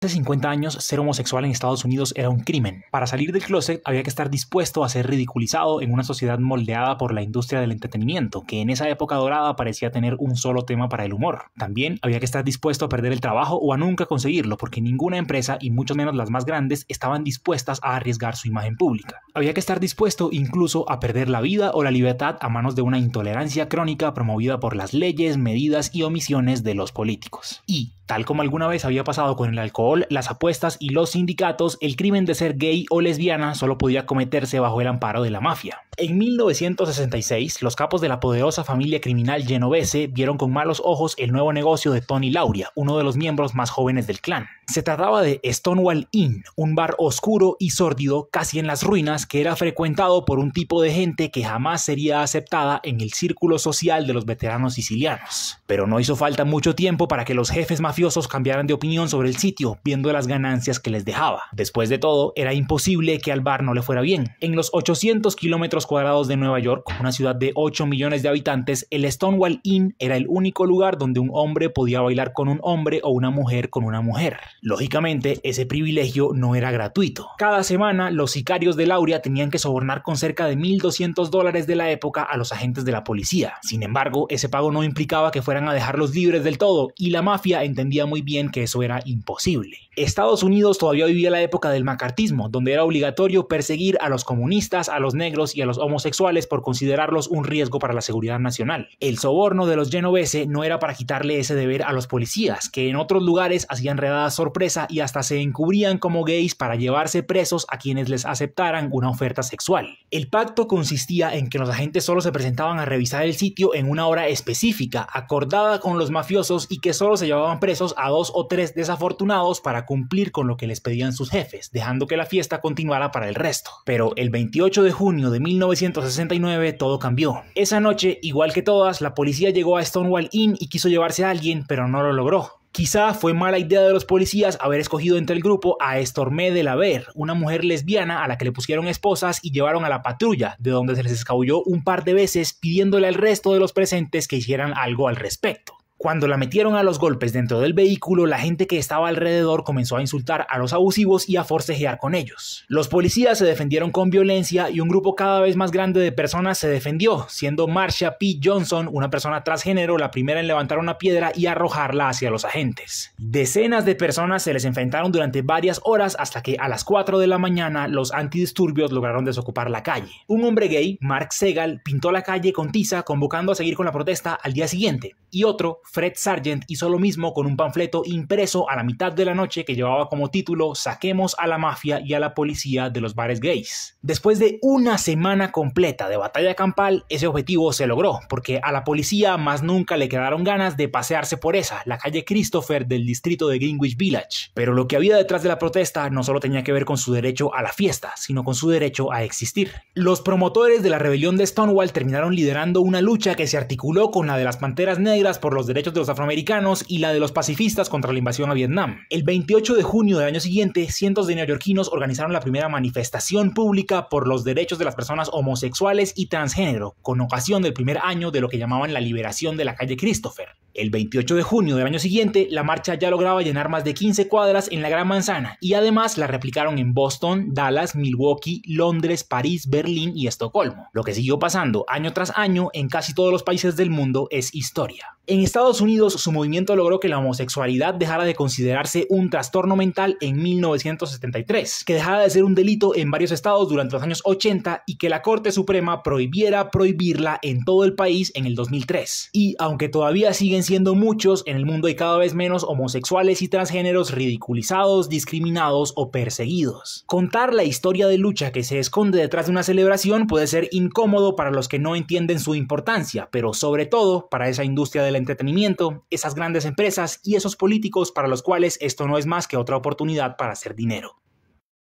Hace 50 años, ser homosexual en Estados Unidos era un crimen. Para salir del closet había que estar dispuesto a ser ridiculizado en una sociedad moldeada por la industria del entretenimiento, que en esa época dorada parecía tener un solo tema para el humor. También había que estar dispuesto a perder el trabajo o a nunca conseguirlo, porque ninguna empresa, y mucho menos las más grandes, estaban dispuestas a arriesgar su imagen pública. Había que estar dispuesto incluso a perder la vida o la libertad a manos de una intolerancia crónica promovida por las leyes, medidas y omisiones de los políticos. Y, Tal como alguna vez había pasado con el alcohol, las apuestas y los sindicatos, el crimen de ser gay o lesbiana solo podía cometerse bajo el amparo de la mafia. En 1966, los capos de la poderosa familia criminal genovese vieron con malos ojos el nuevo negocio de Tony Lauria, uno de los miembros más jóvenes del clan. Se trataba de Stonewall Inn, un bar oscuro y sórdido casi en las ruinas que era frecuentado por un tipo de gente que jamás sería aceptada en el círculo social de los veteranos sicilianos. Pero no hizo falta mucho tiempo para que los jefes mafiosos cambiaran de opinión sobre el sitio, viendo las ganancias que les dejaba. Después de todo, era imposible que al bar no le fuera bien. En los 800 kilómetros cuadrados de Nueva York, una ciudad de 8 millones de habitantes, el Stonewall Inn era el único lugar donde un hombre podía bailar con un hombre o una mujer con una mujer. Lógicamente, ese privilegio no era gratuito. Cada semana, los sicarios de Lauria tenían que sobornar con cerca de 1.200 dólares de la época a los agentes de la policía. Sin embargo, ese pago no implicaba que fueran a dejarlos libres del todo, y la mafia entendía muy bien que eso era imposible. Estados Unidos todavía vivía la época del macartismo, donde era obligatorio perseguir a los comunistas, a los negros y a los homosexuales por considerarlos un riesgo para la seguridad nacional. El soborno de los genoveses no era para quitarle ese deber a los policías, que en otros lugares hacían redadas sorpresa y hasta se encubrían como gays para llevarse presos a quienes les aceptaran una oferta sexual. El pacto consistía en que los agentes solo se presentaban a revisar el sitio en una hora específica, acordada con los mafiosos y que solo se llevaban presos a dos o tres desafortunados para cumplir con lo que les pedían sus jefes, dejando que la fiesta continuara para el resto. Pero el 28 de junio de 1969 todo cambió. Esa noche, igual que todas, la policía llegó a Stonewall Inn y quiso llevarse a alguien, pero no lo logró. Quizá fue mala idea de los policías haber escogido entre el grupo a Stormé de la Ver, una mujer lesbiana a la que le pusieron esposas y llevaron a la patrulla, de donde se les escabulló un par de veces pidiéndole al resto de los presentes que hicieran algo al respecto. Cuando la metieron a los golpes dentro del vehículo, la gente que estaba alrededor comenzó a insultar a los abusivos y a forcejear con ellos. Los policías se defendieron con violencia y un grupo cada vez más grande de personas se defendió, siendo Marsha P. Johnson, una persona transgénero, la primera en levantar una piedra y arrojarla hacia los agentes. Decenas de personas se les enfrentaron durante varias horas hasta que a las 4 de la mañana los antidisturbios lograron desocupar la calle. Un hombre gay, Mark Segal, pintó la calle con tiza convocando a seguir con la protesta al día siguiente y otro Fred Sargent hizo lo mismo con un panfleto impreso a la mitad de la noche que llevaba como título Saquemos a la mafia y a la policía de los bares gays. Después de una semana completa de batalla campal, ese objetivo se logró, porque a la policía más nunca le quedaron ganas de pasearse por esa, la calle Christopher del distrito de Greenwich Village. Pero lo que había detrás de la protesta no solo tenía que ver con su derecho a la fiesta, sino con su derecho a existir. Los promotores de la rebelión de Stonewall terminaron liderando una lucha que se articuló con la de las Panteras Negras por los derechos de los afroamericanos y la de los pacifistas contra la invasión a Vietnam. El 28 de junio del año siguiente, cientos de neoyorquinos organizaron la primera manifestación pública por los derechos de las personas homosexuales y transgénero, con ocasión del primer año de lo que llamaban la liberación de la calle Christopher. El 28 de junio del año siguiente, la marcha ya lograba llenar más de 15 cuadras en la Gran Manzana y además la replicaron en Boston, Dallas, Milwaukee, Londres, París, Berlín y Estocolmo. Lo que siguió pasando año tras año en casi todos los países del mundo es historia. En Estados Unidos, su movimiento logró que la homosexualidad dejara de considerarse un trastorno mental en 1973, que dejara de ser un delito en varios estados durante los años 80 y que la Corte Suprema prohibiera prohibirla en todo el país en el 2003. Y aunque todavía siguen siendo muchos en el mundo y cada vez menos homosexuales y transgéneros ridiculizados, discriminados o perseguidos. Contar la historia de lucha que se esconde detrás de una celebración puede ser incómodo para los que no entienden su importancia, pero sobre todo para esa industria del entretenimiento, esas grandes empresas y esos políticos para los cuales esto no es más que otra oportunidad para hacer dinero.